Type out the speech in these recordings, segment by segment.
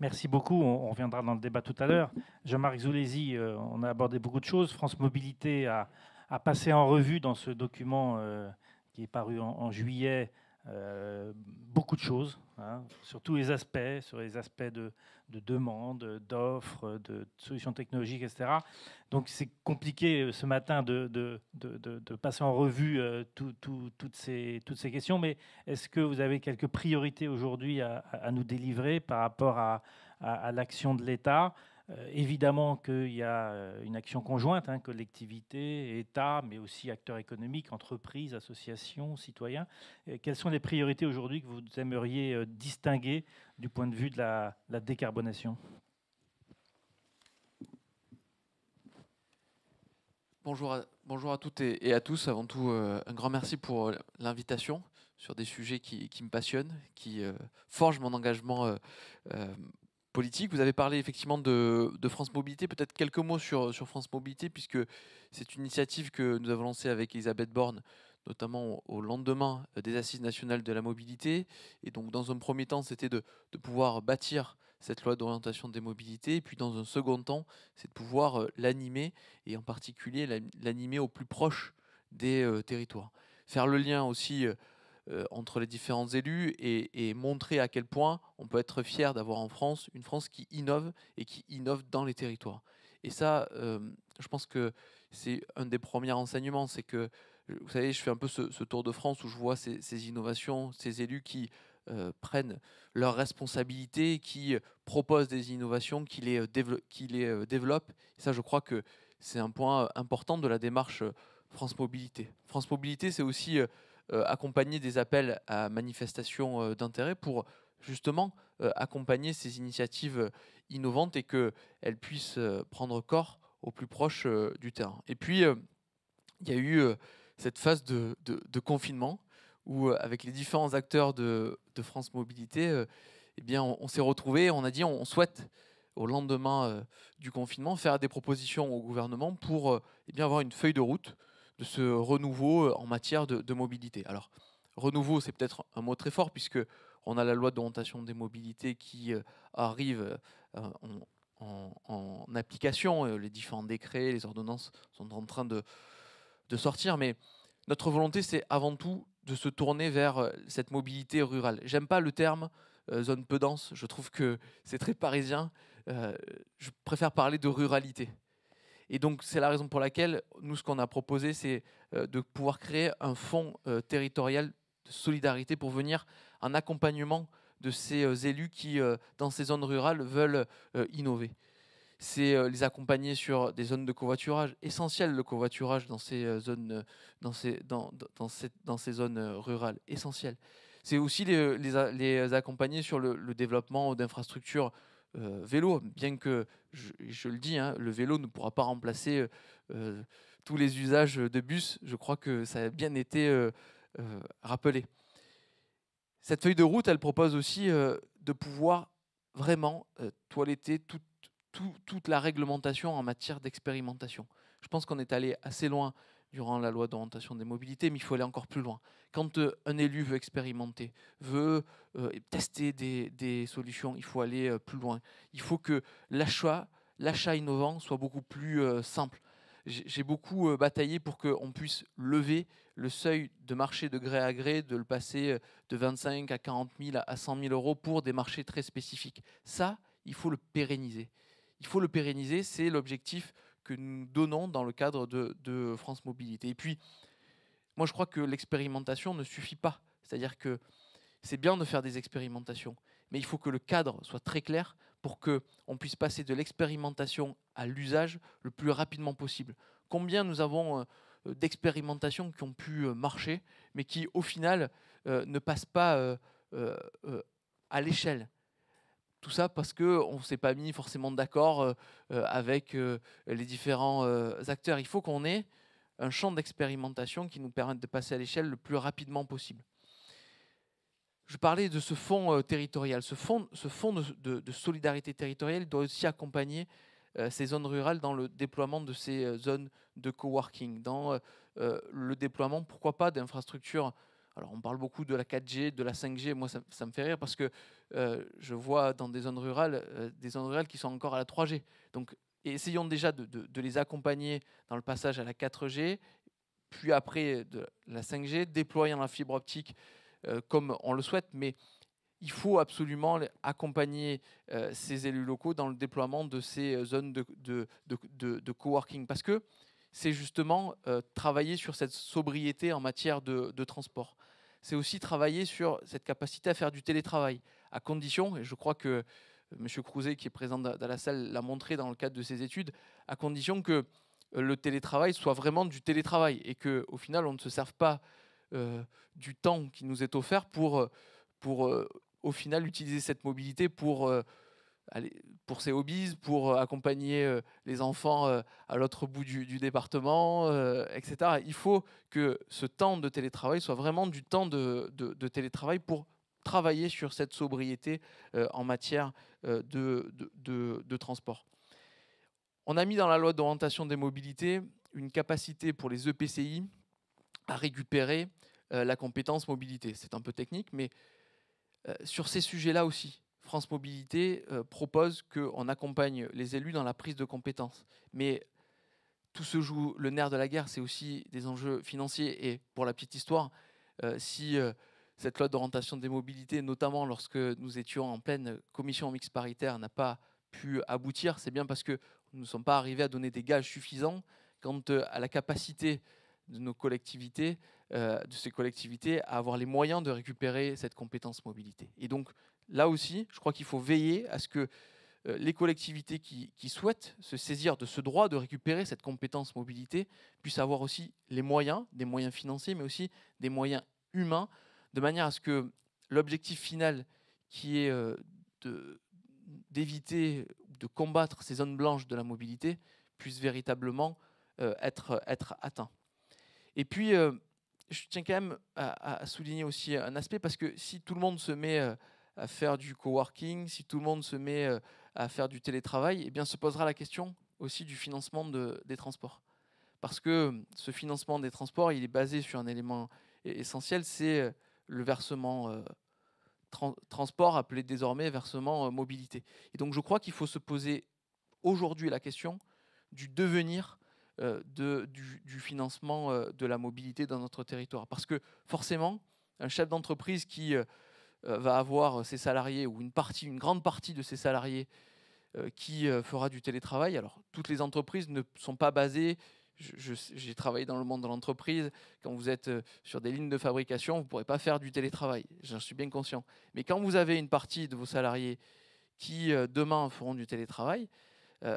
Merci beaucoup. On, reviendra dans le débat tout à l'heure. Jean-Marc Zoulézy, euh, on a abordé beaucoup de choses. France Mobilité a, passé en revue dans ce document euh, qui est paru en juillet euh, beaucoup de choses, hein, sur tous les aspects, sur les aspects de, de demande, d'offres, de solutions technologiques, etc. Donc c'est compliqué euh, ce matin de, de, passer en revue euh, toutes, ces, toutes, ces, questions, mais est-ce que vous avez quelques priorités aujourd'hui à, nous délivrer par rapport à l'action de l'État euh, évidemment qu'il y a euh, une action conjointe, hein, collectivité, État, mais aussi acteurs économiques, entreprises, associations, citoyens. Euh, quelles sont les priorités aujourd'hui que vous aimeriez distinguer du point de vue de la, décarbonation Bonjour à, bonjour à toutes et, à tous. Avant tout, un grand merci pour l'invitation sur des sujets qui, me passionnent, qui forgent mon engagement politique. Vous avez parlé effectivement de, France Mobilité. Peut-être quelques mots sur, sur France Mobilité, puisque c'est une initiative que nous avons lancée avec Elisabeth Borne, notamment au lendemain des Assises nationales de la mobilité. Et donc, dans un premier temps, c'était de, pouvoir bâtir cette loi d'orientation des mobilités. Et puis, dans un second temps, c'est de pouvoir euh, l'animer, et en particulier l'animer au plus proche des euh, territoires. Faire le lien aussi. Euh, euh, entre les différents élus et, montrer à quel point on peut être fier d'avoir en France une France qui innove et qui innove dans les territoires. Et ça, euh, je pense que c'est un des premiers enseignements, c'est que euh, vous savez, je fais un peu ce, tour de France où je vois ces, innovations, ces élus qui prennent leurs responsabilités, qui proposent des innovations, qui les, qui les développent. Et ça, je crois que c'est un point important de la démarche France Mobilité. France Mobilité, c'est aussi euh, accompagner des appels à manifestations euh, d'intérêt pour justement euh, accompagner ces initiatives innovantes et qu'elles puissent prendre corps au plus proche du terrain. Et puis, il y a eu cette phase de, confinement où, avec les différents acteurs de, France Mobilité, eh bien, on, s'est retrouvés, on a dit on, souhaite au lendemain du confinement, faire des propositions au gouvernement pour eh bien, avoir une feuille de route de ce renouveau euh, en matière de, mobilité. Alors, renouveau, c'est peut-être un mot très fort, puisque on a la loi d'orientation des mobilités qui euh, arrive euh, en, application, les différents décrets, les ordonnances sont en train de, sortir, mais notre volonté, c'est avant tout de se tourner vers cette mobilité rurale. J'aime pas le terme zone peu dense, je trouve que c'est très parisien. je préfère parler de ruralité. Et donc, c'est la raison pour laquelle nous, ce qu'on a proposé, c'est euh, de pouvoir créer un fonds euh, territorial de solidarité pour venir en accompagnement de ces euh, élus qui, dans ces zones rurales, veulent innover. C'est les accompagner sur des zones de covoiturage, essentiel le covoiturage dans ces zones, dans ces, dans, ces, zones rurales, essentiel. C'est aussi les, accompagner sur le, le développement d'infrastructures euh, vélo, bien que, je, le dis, hein, le vélo ne pourra pas remplacer euh, euh, tous les usages de bus, je crois que ça a bien été rappelé. Cette feuille de route, elle propose aussi de pouvoir vraiment toiletter toute, toute la réglementation en matière d'expérimentation. Je pense qu'on est allé assez loin durant la loi d'orientation des mobilités, mais il faut aller encore plus loin. Quand euh, un élu veut expérimenter, veut euh, tester des, solutions, il faut aller euh, plus loin. Il faut que l'achat, l'achat innovant soit beaucoup plus simple. J'ai beaucoup bataillé pour qu'on puisse lever le seuil de marché de gré à gré, de le passer de 25 à 40 000 à 100 000 euros pour des marchés très spécifiques. Ça, il faut le pérenniser. Il faut le pérenniser, c'est l'objectif que nous donnons dans le cadre de, France Mobilité. Et puis, moi, je crois que l'expérimentation ne suffit pas. C'est-à-dire que c'est bien de faire des expérimentations, mais il faut que le cadre soit très clair pour qu'on puisse passer de l'expérimentation à l'usage le plus rapidement possible. Combien nous avons euh, d'expérimentations qui ont pu euh, marcher, mais qui au final euh, ne passent pas à l'échelle tout ça parce qu'on ne s'est pas mis forcément d'accord euh, euh, avec euh, les différents acteurs. Il faut qu'on ait un champ d'expérimentation qui nous permette de passer à l'échelle le plus rapidement possible. Je parlais de ce fonds territorial. Ce fonds, ce de, de, solidarité territoriale doit aussi accompagner ces zones rurales dans le déploiement de ces zones de coworking, dans le déploiement, pourquoi pas, d'infrastructures alors on parle beaucoup de la 4G, de la 5G, moi ça, me fait rire parce que euh, je vois dans des zones rurales, euh, des zones rurales qui sont encore à la 3G. Donc essayons déjà de, les accompagner dans le passage à la 4G, puis après de la 5G, déployant la fibre optique euh, comme on le souhaite, mais il faut absolument accompagner ces élus locaux dans le déploiement de ces zones de, de coworking parce que c'est justement euh, travailler sur cette sobriété en matière de, transport. C'est aussi travailler sur cette capacité à faire du télétravail, à condition, et je crois que euh, M. Crouzet, qui est présent dans la salle, l'a montré dans le cadre de ses études, à condition que euh, le télétravail soit vraiment du télétravail et que, au final, on ne se serve pas du temps qui nous est offert pour, pour au final, utiliser cette mobilité pour pour ses hobbies, pour euh, accompagner euh, les enfants euh, à l'autre bout du, département, etc. Il faut que ce temps de télétravail soit vraiment du temps de, télétravail pour travailler sur cette sobriété en matière de, de, transport. On a mis dans la loi d'orientation des mobilités une capacité pour les EPCI à récupérer la compétence mobilité. C'est un peu technique, mais sur ces sujets-là aussi, France Mobilité euh, propose propose qu'on accompagne les élus dans la prise de compétences. Mais tout se joue, le nerf de la guerre, c'est aussi des enjeux financiers. Et pour la petite histoire, euh, si euh, cette loi d'orientation des mobilités, notamment lorsque nous étions en pleine commission mixte paritaire, n'a pas pu aboutir, c'est bien parce que nous ne sommes pas arrivés à donner des gages suffisants quant à la capacité de nos collectivités, de ces collectivités, à avoir les moyens de récupérer cette compétence mobilité. Et donc, là aussi, je crois qu'il faut veiller à ce que euh, les collectivités qui, souhaitent se saisir de ce droit de récupérer cette compétence mobilité puissent avoir aussi les moyens, des moyens financiers, mais aussi des moyens humains, de manière à ce que l'objectif final qui est euh, d'éviter, de, de combattre ces zones blanches de la mobilité, puisse véritablement euh, être, atteint. Et puis, je tiens quand même à, souligner aussi un aspect, parce que si tout le monde se met à faire du coworking, si tout le monde se met euh, à faire du télétravail, eh bien se posera la question aussi du financement des transports. Parce que euh, ce financement des transports, il est basé sur un élément e-, essentiel, c'est euh, le versement transport, appelé désormais versement mobilité. Et donc je crois qu'il faut se poser aujourd'hui la question du devenir du, financement de la mobilité dans notre territoire. Parce que forcément, un chef d'entreprise qui euh, va avoir euh, ses salariés ou une partie, une grande partie de ses salariés euh, qui fera du télétravail. Alors, toutes les entreprises ne sont pas basées. J'ai travaillé dans le monde de l'entreprise. Quand vous êtes sur des lignes de fabrication, vous ne pourrez pas faire du télétravail. J'en suis bien conscient. Mais quand vous avez une partie de vos salariés qui, demain, feront du télétravail,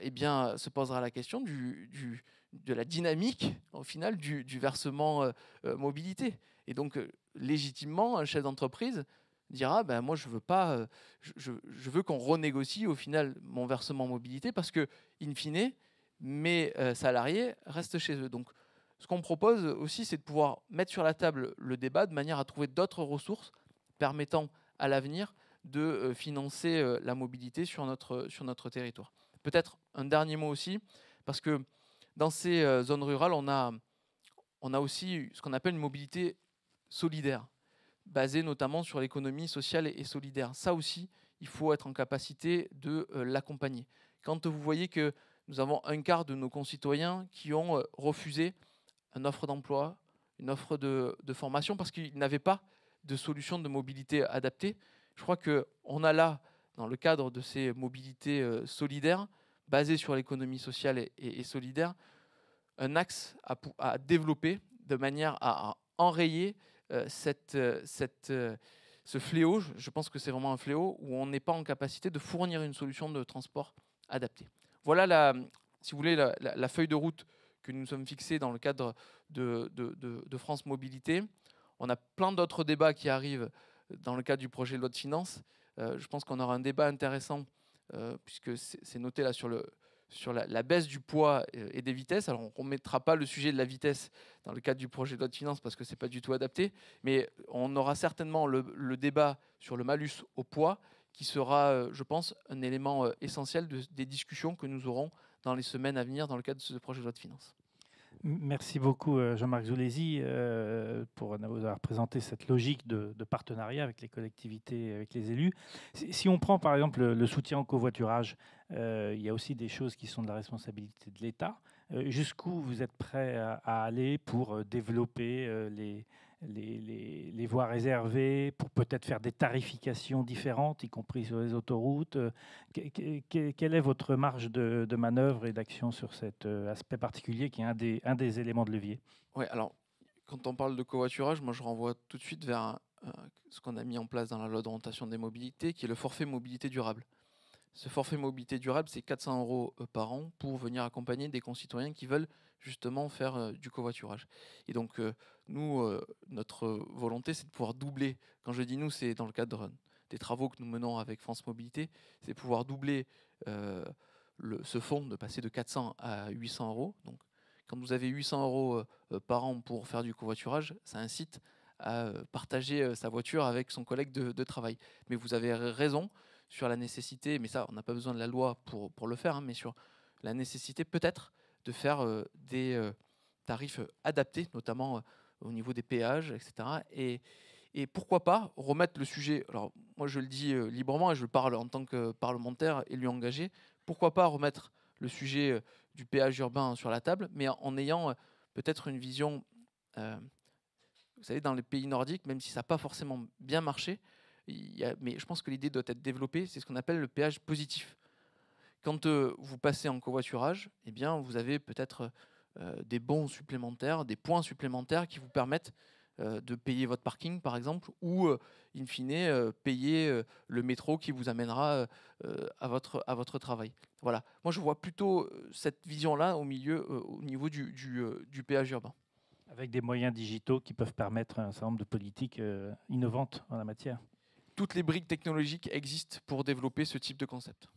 eh bien, se posera la question du, de la dynamique, au final, du, du versement mobilité. Et donc, légitimement, un chef d'entreprise dira, ah ben, moi je veux pas, euh, je, veux qu'on renégocie au final mon versement mobilité parce que in fine mes euh, salariés restent chez eux. Donc ce qu'on propose aussi c'est de pouvoir mettre sur la table le débat de manière à trouver d'autres ressources permettant à l'avenir de euh, financer la mobilité sur notre, sur notre territoire. Peut-être un dernier mot aussi, parce que dans ces zones rurales, on a, on a aussi ce qu'on appelle une mobilité solidaire basé notamment sur l'économie sociale et solidaire. Ça aussi, il faut être en capacité de euh, l'accompagner. Quand vous voyez que nous avons un quart de nos concitoyens qui ont euh, refusé une offre d'emploi, une offre de, formation, parce qu'ils n'avaient pas de solution de mobilité adaptée, je crois qu'on a là, dans le cadre de ces mobilités euh, solidaires, basées sur l'économie sociale et, solidaire, un axe à, développer de manière à enrayer euh, cette, euh, cette, euh, ce fléau, je pense que c'est vraiment un fléau, où on n'est pas en capacité de fournir une solution de transport adaptée. Voilà, la, si vous voulez, la, feuille de route que nous nous sommes fixés dans le cadre de, de, de, France Mobilité. On a plein d'autres débats qui arrivent dans le cadre du projet de loi de finances. je pense qu'on aura un débat intéressant, puisque c'est noté là sur le, sur la, baisse du poids euh, et des vitesses. Alors, on ne mettra pas le sujet de la vitesse dans le cadre du projet de loi de finances parce que ce n'est pas du tout adapté, mais on aura certainement le, débat sur le malus au poids qui sera, euh, je pense, un élément euh, essentiel des discussions que nous aurons dans les semaines à venir dans le cadre de ce projet de loi de finances. Merci beaucoup euh, Jean-Marc Zulesi euh, pour nous avoir présenté cette logique de, de, partenariat avec les collectivités, avec les élus. Si on prend par exemple le soutien au covoiturage, euh, il y a aussi des choses qui sont de la responsabilité de l'État. Euh, jusqu'où vous êtes prêt à, aller pour euh, développer euh, les, les, voies réservées, pour peut-être faire des tarifications différentes, y compris sur les autoroutes Quelle est votre marge de, de manœuvre et d'action sur cet aspect particulier qui est un des, un des éléments de levier Oui, alors quand on parle de covoiturage, moi je renvoie tout de suite vers ce qu'on a mis en place dans la loi d'orientation des mobilités, qui est le forfait mobilité durable. Ce forfait mobilité durable, c'est 400 euros euh, par an pour venir accompagner des concitoyens qui veulent justement faire euh, du covoiturage. Et donc, euh, nous, notre volonté, c'est de pouvoir doubler. Quand je dis nous, c'est dans le cadre des travaux que nous menons avec France Mobilité, c'est pouvoir doubler le, ce fonds, de passer de 400 à 800 euros. Donc, quand vous avez 800 euros par an pour faire du covoiturage, ça incite à partager sa voiture avec son collègue de, de travail. Mais vous avez raison, sur la nécessité, mais ça, on n'a pas besoin de la loi pour, le faire, hein, mais sur la nécessité peut-être de faire euh, des euh, tarifs euh, adaptés, notamment au niveau des péages, etc. Et, pourquoi pas remettre le sujet, alors moi je le dis librement et je parle en tant que parlementaire et lui engagé, pourquoi pas remettre le sujet du péage urbain sur la table, mais en ayant peut-être une vision, vous savez, dans les pays nordiques, même si ça n'a pas forcément bien marché, mais je pense que l'idée doit être développée, c'est ce qu'on appelle le péage positif. Quand euh, vous passez en covoiturage, eh bien, vous avez peut-être euh, des bons supplémentaires, des points supplémentaires qui vous permettent euh, de payer votre parking, par exemple, ou, in fine, payer le métro qui vous amènera à, votre, à votre travail. Voilà. Moi, je vois plutôt cette vision-là au, milieu, au niveau du péage urbain. Avec des moyens digitaux qui peuvent permettre un certain nombre de politiques innovantes en la matière toutes les briques technologiques existent pour développer ce type de concept.